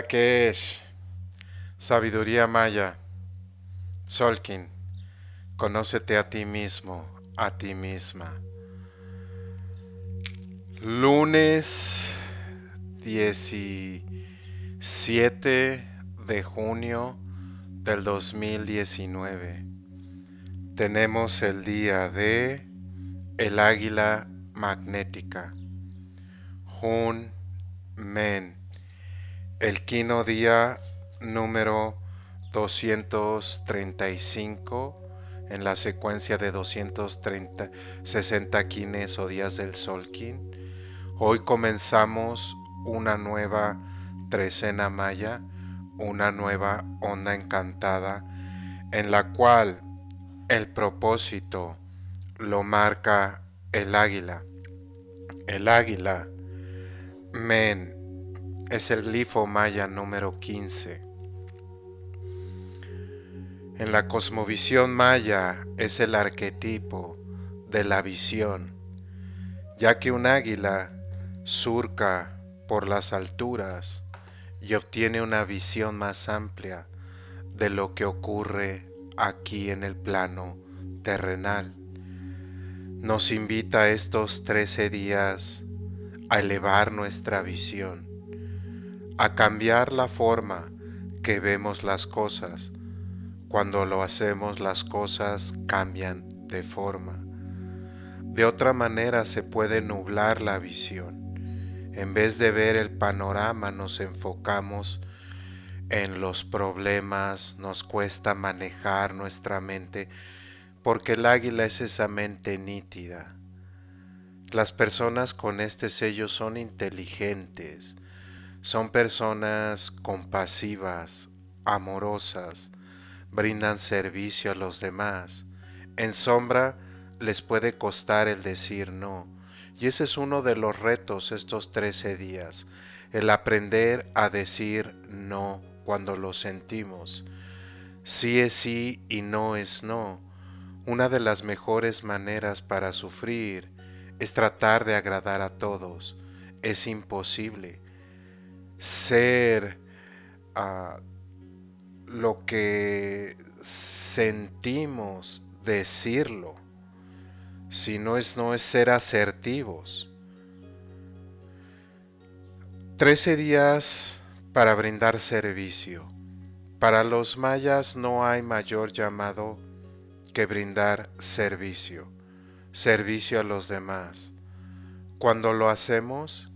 es sabiduría maya, Solkin, conócete a ti mismo, a ti misma. Lunes 17 de junio del 2019. Tenemos el día de el águila magnética. Hun Men el quino día número 235 en la secuencia de 230, 60 quines o días del solkin. Hoy comenzamos una nueva trecena maya, una nueva onda encantada, en la cual el propósito lo marca el águila. El águila, men, es el lifo maya número 15. En la cosmovisión maya es el arquetipo de la visión, ya que un águila surca por las alturas y obtiene una visión más amplia de lo que ocurre aquí en el plano terrenal. Nos invita estos 13 días a elevar nuestra visión a cambiar la forma que vemos las cosas. Cuando lo hacemos las cosas cambian de forma. De otra manera se puede nublar la visión. En vez de ver el panorama nos enfocamos en los problemas, nos cuesta manejar nuestra mente porque el águila es esa mente nítida. Las personas con este sello son inteligentes, son personas compasivas, amorosas, brindan servicio a los demás. En sombra les puede costar el decir no. Y ese es uno de los retos estos 13 días, el aprender a decir no cuando lo sentimos. Sí es sí y no es no. Una de las mejores maneras para sufrir es tratar de agradar a todos. Es imposible ser ah, lo que sentimos decirlo, no es, no es ser asertivos. Trece días para brindar servicio. Para los mayas no hay mayor llamado que brindar servicio, servicio a los demás. Cuando lo hacemos,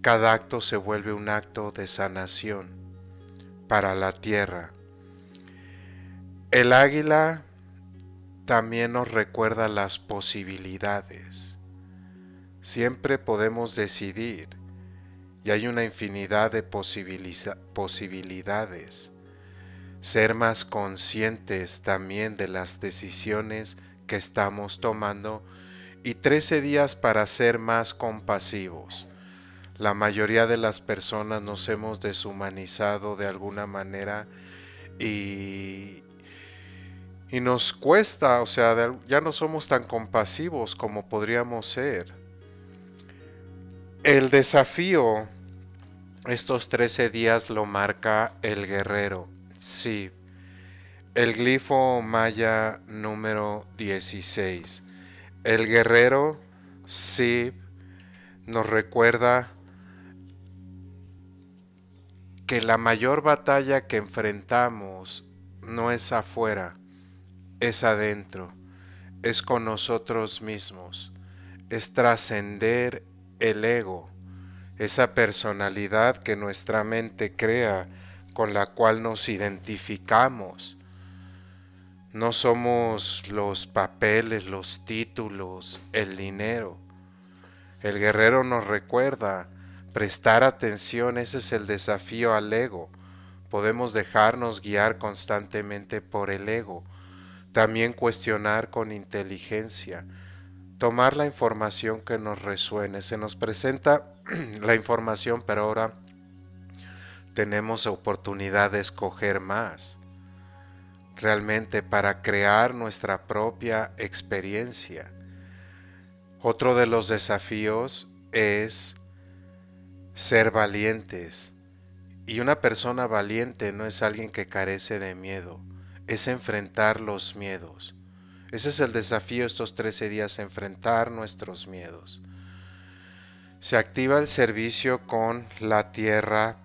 cada acto se vuelve un acto de sanación para la tierra. El águila también nos recuerda las posibilidades. Siempre podemos decidir y hay una infinidad de posibilidades. Ser más conscientes también de las decisiones que estamos tomando y 13 días para ser más compasivos. La mayoría de las personas nos hemos deshumanizado de alguna manera y, nos cuesta, o sea, ya no somos tan compasivos como podríamos ser. El desafío, estos 13 días lo marca el guerrero. Sí, el glifo maya número 16. El guerrero, sí, nos recuerda que la mayor batalla que enfrentamos no es afuera, es adentro, es con nosotros mismos, es trascender el ego, esa personalidad que nuestra mente crea, con la cual nos identificamos. No somos los papeles, los títulos, el dinero. El guerrero nos recuerda Prestar atención, ese es el desafío al ego. Podemos dejarnos guiar constantemente por el ego. También cuestionar con inteligencia. Tomar la información que nos resuene. Se nos presenta la información, pero ahora tenemos oportunidad de escoger más. Realmente para crear nuestra propia experiencia. Otro de los desafíos es ser valientes. Y una persona valiente no es alguien que carece de miedo, es enfrentar los miedos. Ese es el desafío estos 13 días, enfrentar nuestros miedos. Se activa el servicio con la tierra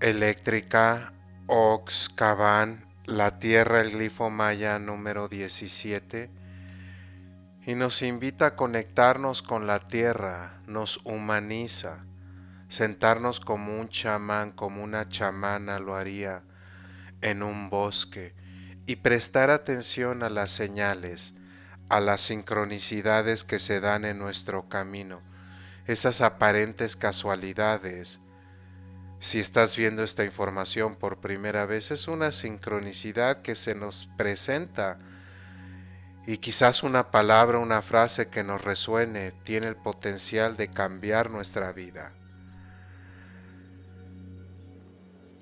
eléctrica Oxcaban, la tierra, el glifo maya número 17 y nos invita a conectarnos con la tierra, nos humaniza, sentarnos como un chamán, como una chamana lo haría en un bosque y prestar atención a las señales, a las sincronicidades que se dan en nuestro camino, esas aparentes casualidades. Si estás viendo esta información por primera vez, es una sincronicidad que se nos presenta y quizás una palabra, una frase que nos resuene tiene el potencial de cambiar nuestra vida.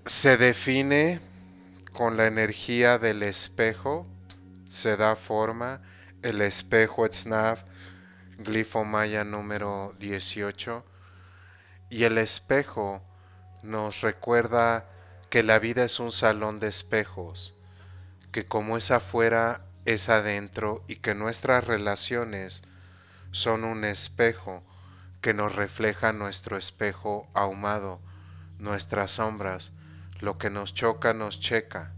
Se define con la energía del espejo, se da forma el espejo Snap, glifo maya número 18. Y el espejo nos recuerda que la vida es un salón de espejos, que como es afuera, es adentro y que nuestras relaciones son un espejo que nos refleja nuestro espejo ahumado, nuestras sombras, lo que nos choca nos checa.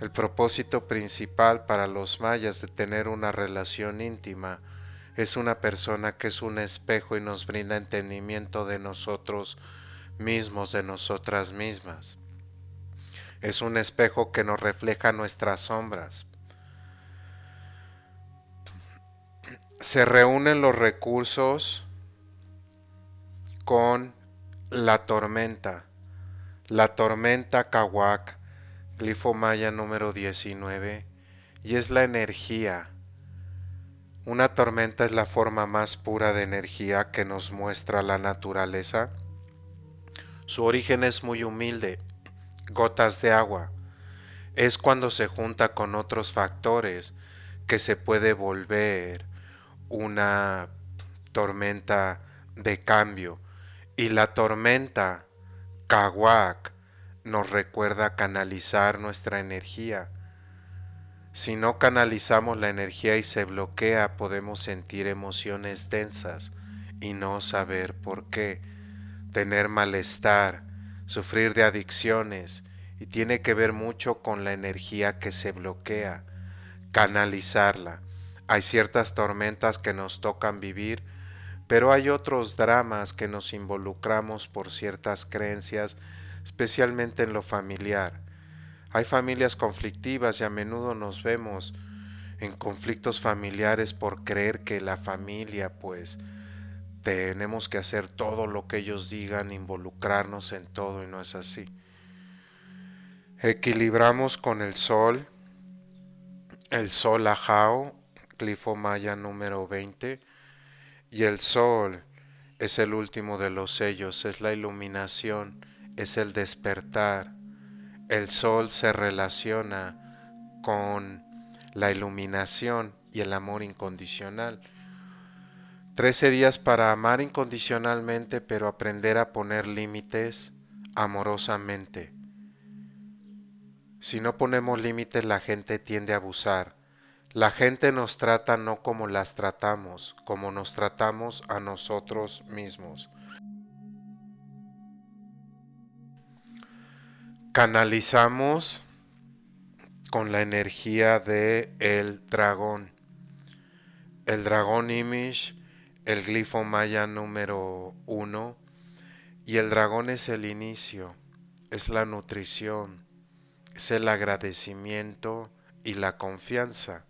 El propósito principal para los mayas de tener una relación íntima es una persona que es un espejo y nos brinda entendimiento de nosotros mismos, de nosotras mismas. Es un espejo que nos refleja nuestras sombras. se reúnen los recursos con la tormenta, la tormenta Kawak, glifo maya número 19, y es la energía. Una tormenta es la forma más pura de energía que nos muestra la naturaleza. Su origen es muy humilde, gotas de agua. Es cuando se junta con otros factores que se puede volver una tormenta de cambio. Y la tormenta, Kawak, nos recuerda canalizar nuestra energía. Si no canalizamos la energía y se bloquea, podemos sentir emociones densas y no saber por qué, tener malestar, sufrir de adicciones, y tiene que ver mucho con la energía que se bloquea, canalizarla. Hay ciertas tormentas que nos tocan vivir, pero hay otros dramas que nos involucramos por ciertas creencias, especialmente en lo familiar. Hay familias conflictivas y a menudo nos vemos en conflictos familiares por creer que la familia, pues, tenemos que hacer todo lo que ellos digan, involucrarnos en todo y no es así. Equilibramos con el sol, el sol ajao glifo maya número 20. Y el sol es el último de los sellos, es la iluminación, es el despertar. El sol se relaciona con la iluminación y el amor incondicional. Trece días para amar incondicionalmente, pero aprender a poner límites amorosamente. Si no ponemos límites, la gente tiende a abusar. La gente nos trata no como las tratamos, como nos tratamos a nosotros mismos. Canalizamos con la energía de el dragón. El dragón Imish, el glifo maya número uno. Y el dragón es el inicio, es la nutrición, es el agradecimiento y la confianza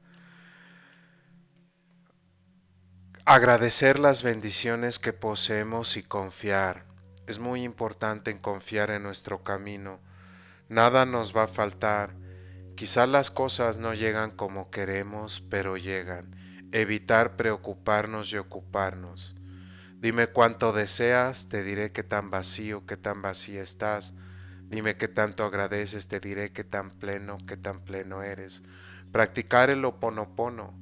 Agradecer las bendiciones que poseemos y confiar. Es muy importante en confiar en nuestro camino. Nada nos va a faltar. Quizá las cosas no llegan como queremos, pero llegan. Evitar preocuparnos y ocuparnos. Dime cuánto deseas, te diré qué tan vacío, qué tan vacía estás. Dime qué tanto agradeces, te diré qué tan pleno, qué tan pleno eres. Practicar el oponopono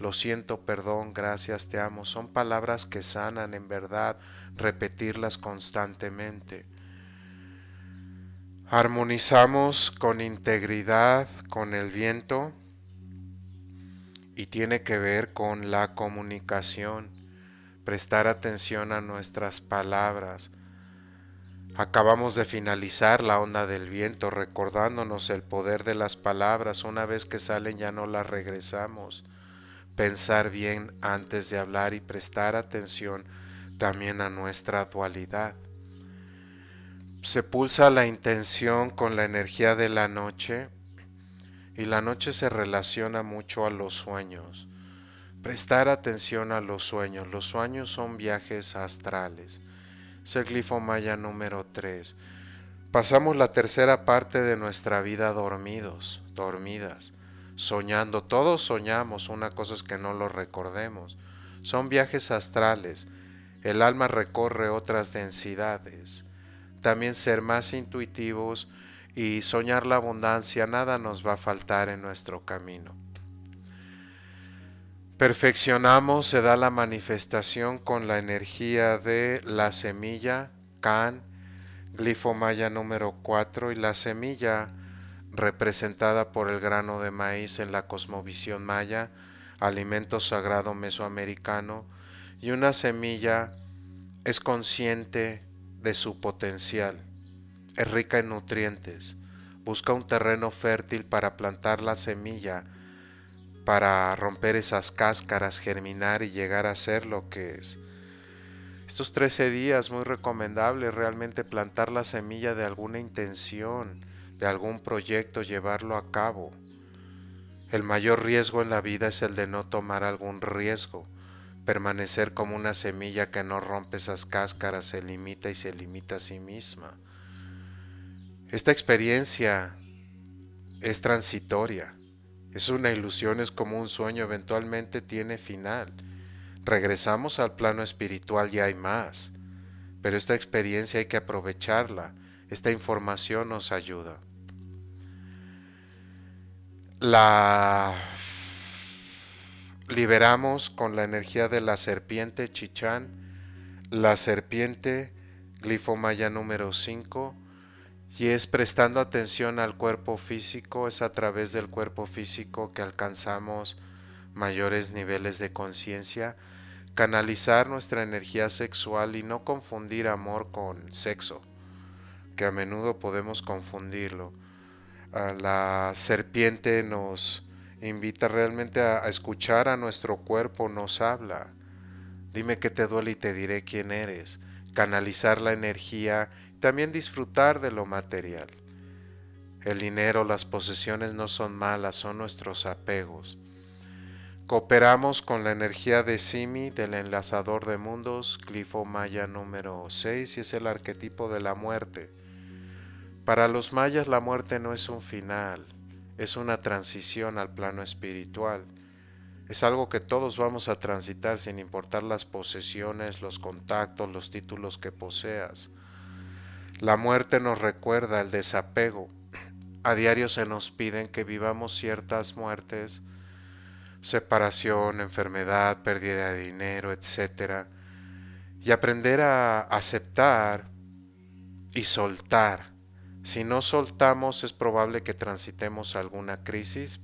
lo siento, perdón, gracias, te amo. Son palabras que sanan, en verdad, repetirlas constantemente. Armonizamos con integridad, con el viento, y tiene que ver con la comunicación, prestar atención a nuestras palabras. Acabamos de finalizar la onda del viento, recordándonos el poder de las palabras. Una vez que salen ya no las regresamos pensar bien antes de hablar y prestar atención también a nuestra dualidad. Se pulsa la intención con la energía de la noche y la noche se relaciona mucho a los sueños. Prestar atención a los sueños. Los sueños son viajes astrales. Es maya número 3. Pasamos la tercera parte de nuestra vida dormidos, dormidas soñando. Todos soñamos, una cosa es que no lo recordemos. Son viajes astrales. El alma recorre otras densidades. También ser más intuitivos y soñar la abundancia, nada nos va a faltar en nuestro camino. Perfeccionamos, se da la manifestación con la energía de la semilla, Can, glifomaya número 4 y la semilla representada por el grano de maíz en la cosmovisión maya, alimento sagrado mesoamericano, y una semilla es consciente de su potencial, es rica en nutrientes, busca un terreno fértil para plantar la semilla, para romper esas cáscaras, germinar y llegar a ser lo que es. Estos 13 días muy recomendable realmente plantar la semilla de alguna intención, de algún proyecto, llevarlo a cabo. El mayor riesgo en la vida es el de no tomar algún riesgo, permanecer como una semilla que no rompe esas cáscaras, se limita y se limita a sí misma. Esta experiencia es transitoria, es una ilusión, es como un sueño, eventualmente tiene final. Regresamos al plano espiritual y hay más, pero esta experiencia hay que aprovecharla, esta información nos ayuda la liberamos con la energía de la serpiente Chichán, la serpiente maya número 5, y es prestando atención al cuerpo físico, es a través del cuerpo físico que alcanzamos mayores niveles de conciencia, canalizar nuestra energía sexual y no confundir amor con sexo, que a menudo podemos confundirlo la serpiente nos invita realmente a, escuchar a nuestro cuerpo, nos habla. Dime qué te duele y te diré quién eres. Canalizar la energía, también disfrutar de lo material. El dinero, las posesiones no son malas, son nuestros apegos. Cooperamos con la energía de Simi del enlazador de mundos, Clifo Maya número 6, y es el arquetipo de la muerte. Para los mayas la muerte no es un final, es una transición al plano espiritual. Es algo que todos vamos a transitar sin importar las posesiones, los contactos, los títulos que poseas. La muerte nos recuerda el desapego. A diario se nos piden que vivamos ciertas muertes, separación, enfermedad, pérdida de dinero, etc. Y aprender a aceptar y soltar si no soltamos es probable que transitemos alguna crisis.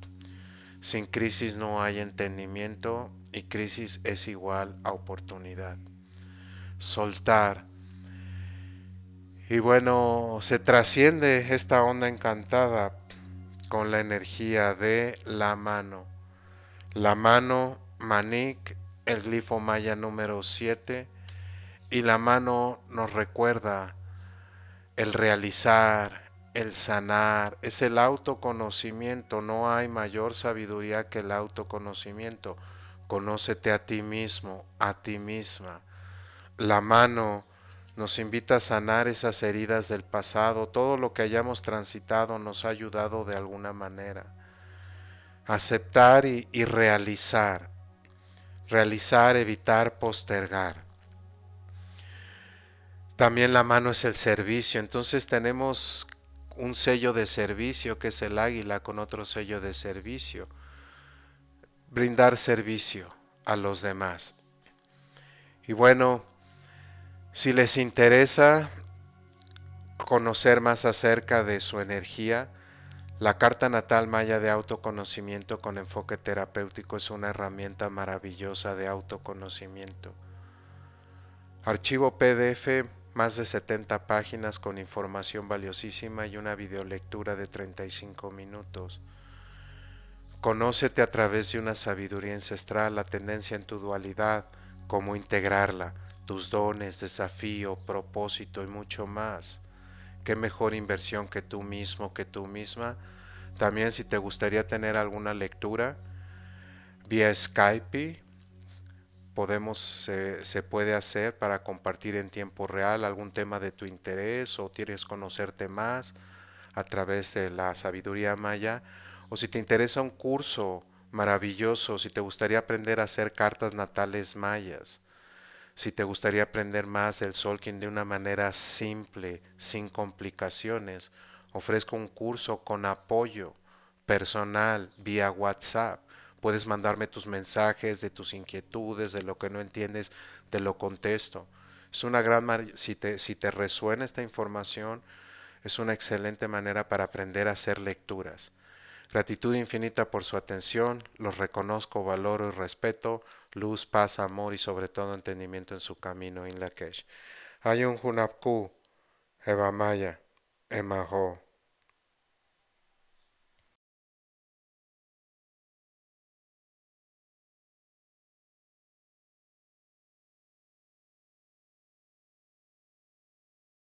Sin crisis no hay entendimiento y crisis es igual a oportunidad. Soltar. Y bueno, se trasciende esta onda encantada con la energía de la mano. La mano, Manik, el glifo maya número 7. Y la mano nos recuerda el realizar, el sanar, es el autoconocimiento. No hay mayor sabiduría que el autoconocimiento. Conócete a ti mismo, a ti misma. La mano nos invita a sanar esas heridas del pasado. Todo lo que hayamos transitado nos ha ayudado de alguna manera. Aceptar y, y realizar. Realizar, evitar, postergar. También la mano es el servicio. Entonces tenemos un sello de servicio que es el águila con otro sello de servicio. Brindar servicio a los demás. Y bueno, si les interesa conocer más acerca de su energía, la carta natal maya de autoconocimiento con enfoque terapéutico es una herramienta maravillosa de autoconocimiento. Archivo PDF más de 70 páginas con información valiosísima y una videolectura de 35 minutos. Conócete a través de una sabiduría ancestral la tendencia en tu dualidad, cómo integrarla, tus dones, desafío, propósito y mucho más. Qué mejor inversión que tú mismo, que tú misma. También si te gustaría tener alguna lectura vía Skype podemos, se, puede hacer para compartir en tiempo real algún tema de tu interés o quieres conocerte más a través de la sabiduría maya, o si te interesa un curso maravilloso, si te gustaría aprender a hacer cartas natales mayas, si te gustaría aprender más del Solking de una manera simple, sin complicaciones, ofrezco un curso con apoyo personal vía WhatsApp Puedes mandarme tus mensajes, de tus inquietudes, de lo que no entiendes, te lo contesto. Es una gran si te, si te resuena esta información, es una excelente manera para aprender a hacer lecturas. Gratitud infinita por su atención, los reconozco, valoro y respeto, luz, paz, amor y sobre todo entendimiento en su camino, en la Hay un Hunapku, Evamaya, Emaho.